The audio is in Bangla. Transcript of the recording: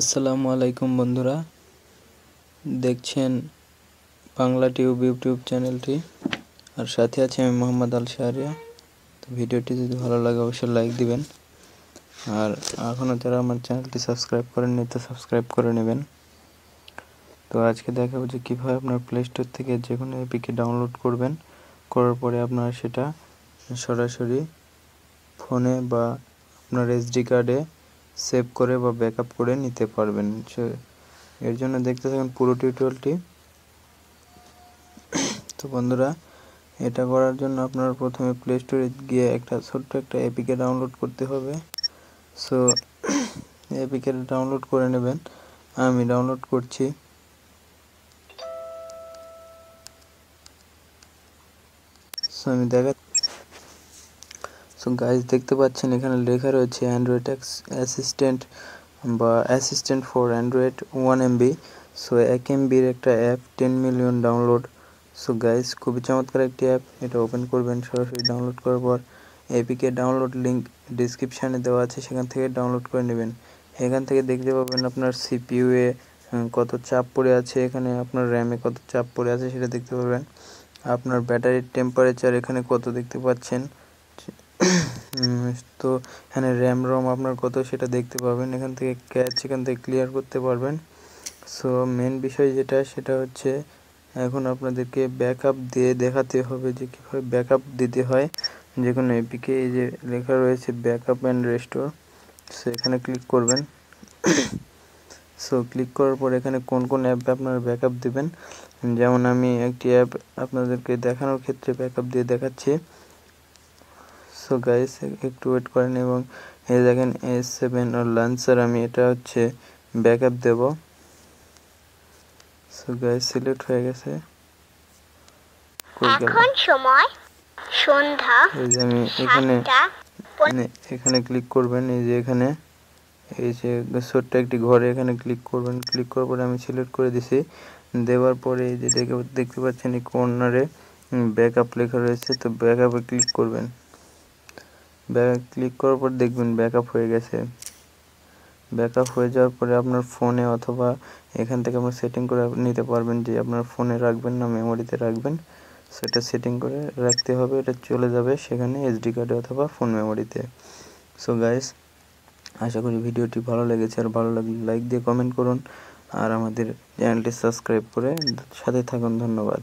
আসসালামু আলাইকুম বন্ধুরা দেখছেন বাংলা টিউব ইউটিউব চ্যানেলটি আর সাথে আছে আমি মোহাম্মদ আল শাহরিয়া তো ভিডিওটি যদি ভালো লাগে অবশ্যই লাইক দিবেন আর এখনও যারা আমার চ্যানেলটি সাবস্ক্রাইব করেননি তো সাবস্ক্রাইব করে নেবেন তো আজকে দেখাবো যে কীভাবে আপনার প্লে স্টোর থেকে যে কোনো অ্যাপিকে ডাউনলোড করবেন করার পরে আপনারা সেটা সরাসরি ফোনে বা আপনার এসডি কার্ডে সেভ করে বা ব্যাকআপ করে নিতে পারবেন সে এর জন্য দেখতে থাকুন পুরো টিউটোরিয়ালটি তো বন্ধুরা এটা করার জন্য আপনার প্রথমে প্লে স্টোরে গিয়ে একটা ছোট্ট একটা এপিকে ডাউনলোড করতে হবে সো এপিকে ডাউনলোড করে নেবেন আমি ডাউনলোড করছি সো আমি দেখা তো গাইজ দেখতে পাচ্ছেন এখানে লেখা রয়েছে অ্যান্ড্রয়েড অ্যাসিস্ট্যান্ট বা assistant for Android one MB so এক এমবির একটা app ten million download so guys খুবই চমৎকার একটি অ্যাপ এটা ওপেন করবেন সরাসরি ডাউনলোড করার পর এপিকে ডাউনলোড লিঙ্ক ডিসক্রিপশানে দেওয়া আছে সেখান থেকে ডাউনলোড করে নেবেন এখান থেকে দেখতে পাবেন আপনার সিপিইউ এ কত চাপ পড়ে আছে এখানে আপনার র্যামে কত চাপ পড়ে আছে সেটা দেখতে পাবেন আপনার ব্যাটারির টেম্পারেচার এখানে কত দেখতে পাচ্ছেন তো এখানে র্যাম রম আপনার কত সেটা দেখতে পাবেন এখান থেকে ক্যাচ এখান থেকে ক্লিয়ার করতে পারবেন সো মেন বিষয় যেটা সেটা হচ্ছে এখন আপনাদেরকে ব্যাকআপ দিয়ে দেখাতে হবে যে কীভাবে ব্যাকআপ দিতে হয় যে কোনো এপিকে এই যে লেখা রয়েছে ব্যাকআপ অ্যান্ড রেস্টোর সো এখানে ক্লিক করবেন সো ক্লিক করার পর এখানে কোন কোন অ্যাপে আপনারা ব্যাকআপ দেবেন যেমন আমি একটি অ্যাপ আপনাদেরকে দেখানোর ক্ষেত্রে ব্যাকআপ দিয়ে দেখাচ্ছি সো গাইস একটু ওয়েট করেন এবং এই দেখেন এস সেভেন আর লাঞ্চার আমি এটা হচ্ছে ব্যাক আপ দেবো সো গাইস সিলেক্ট হয়ে গেছে এখন সময় সন্ধ্যা এই যে আমি এখানে এখানে ক্লিক করবেন এই যে এখানে এই যে ছোট্ট একটি ঘরে এখানে ক্লিক করবেন ক্লিক করার পরে আমি সিলেক্ট করে দিছি দেওয়ার পরে এই যে দেখে দেখতে পাচ্ছেন এই কর্নারে ব্যাকআপ লেখা রয়েছে তো ব্যাকআপে ক্লিক করবেন ব্যাক ক্লিক করার পর দেখবেন ব্যাকআপ হয়ে গেছে ব্যাকআপ হয়ে যাওয়ার পরে আপনার ফোনে অথবা এখান থেকে আপনার সেটিং করে নিতে পারবেন যে আপনার ফোনে রাখবেন না মেমোরিতে রাখবেন সেটা সেটিং করে রাখতে হবে এটা চলে যাবে সেখানে এসডি কার্ডে অথবা ফোন মেমোরিতে সো গাইস আশা করি ভিডিওটি ভালো লেগেছে আর ভালো লাগলে লাইক দিয়ে কমেন্ট করুন আর আমাদের চ্যানেলটি সাবস্ক্রাইব করে সাথে থাকুন ধন্যবাদ